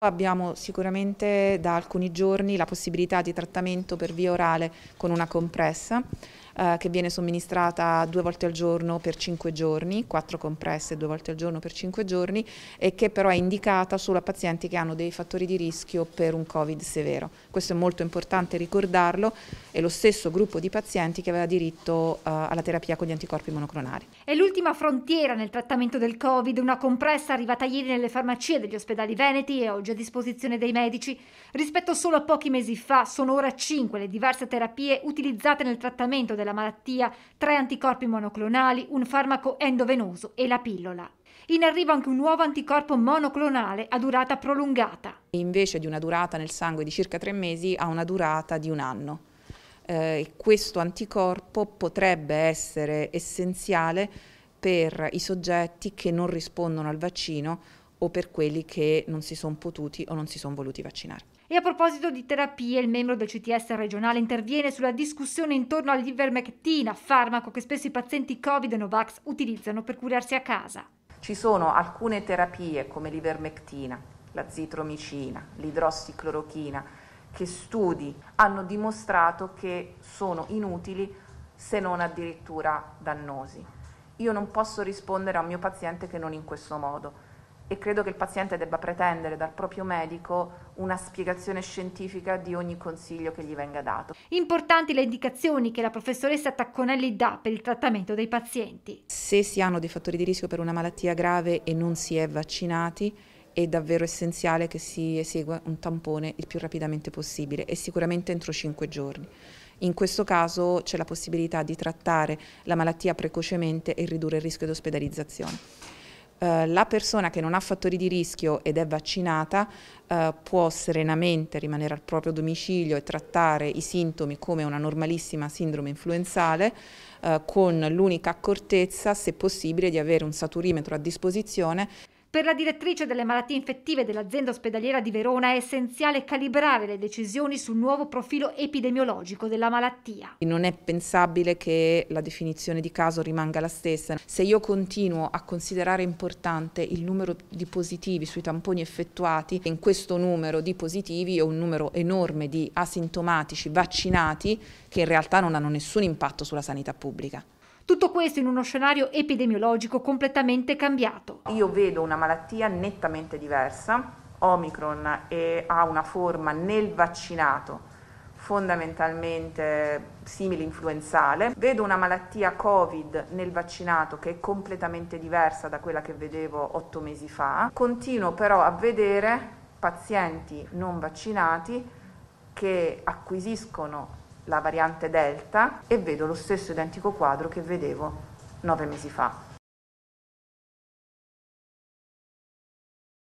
Abbiamo sicuramente da alcuni giorni la possibilità di trattamento per via orale con una compressa eh, che viene somministrata due volte al giorno per cinque giorni, quattro compresse due volte al giorno per cinque giorni e che però è indicata solo a pazienti che hanno dei fattori di rischio per un Covid severo. Questo è molto importante ricordarlo, è lo stesso gruppo di pazienti che aveva diritto eh, alla terapia con gli anticorpi monoclonari. È l'ultima frontiera nel trattamento del Covid, una compressa arrivata ieri nelle farmacie degli ospedali veneti e oggi a disposizione dei medici. Rispetto solo a pochi mesi fa sono ora cinque le diverse terapie utilizzate nel trattamento della della malattia, tre anticorpi monoclonali, un farmaco endovenoso e la pillola. In arrivo anche un nuovo anticorpo monoclonale a durata prolungata. Invece di una durata nel sangue di circa tre mesi, ha una durata di un anno. Eh, questo anticorpo potrebbe essere essenziale per i soggetti che non rispondono al vaccino o per quelli che non si sono potuti o non si sono voluti vaccinare. E a proposito di terapie, il membro del CTS regionale interviene sulla discussione intorno all'ivermectina, farmaco che spesso i pazienti Covid e Novax utilizzano per curarsi a casa. Ci sono alcune terapie come l'ivermectina, la zitromicina, l'idrossiclorochina, che studi hanno dimostrato che sono inutili se non addirittura dannosi. Io non posso rispondere a un mio paziente che non in questo modo e credo che il paziente debba pretendere dal proprio medico una spiegazione scientifica di ogni consiglio che gli venga dato. Importanti le indicazioni che la professoressa Tacconelli dà per il trattamento dei pazienti. Se si hanno dei fattori di rischio per una malattia grave e non si è vaccinati, è davvero essenziale che si esegua un tampone il più rapidamente possibile e sicuramente entro 5 giorni. In questo caso c'è la possibilità di trattare la malattia precocemente e ridurre il rischio di ospedalizzazione. Eh, la persona che non ha fattori di rischio ed è vaccinata eh, può serenamente rimanere al proprio domicilio e trattare i sintomi come una normalissima sindrome influenzale eh, con l'unica accortezza, se possibile, di avere un saturimetro a disposizione per la direttrice delle malattie infettive dell'azienda ospedaliera di Verona è essenziale calibrare le decisioni sul nuovo profilo epidemiologico della malattia. Non è pensabile che la definizione di caso rimanga la stessa. Se io continuo a considerare importante il numero di positivi sui tamponi effettuati, in questo numero di positivi ho un numero enorme di asintomatici vaccinati che in realtà non hanno nessun impatto sulla sanità pubblica. Tutto questo in uno scenario epidemiologico completamente cambiato. Io vedo una malattia nettamente diversa. Omicron è, ha una forma nel vaccinato fondamentalmente simile influenzale. Vedo una malattia Covid nel vaccinato che è completamente diversa da quella che vedevo otto mesi fa. Continuo però a vedere pazienti non vaccinati che acquisiscono la variante Delta e vedo lo stesso identico quadro che vedevo nove mesi fa.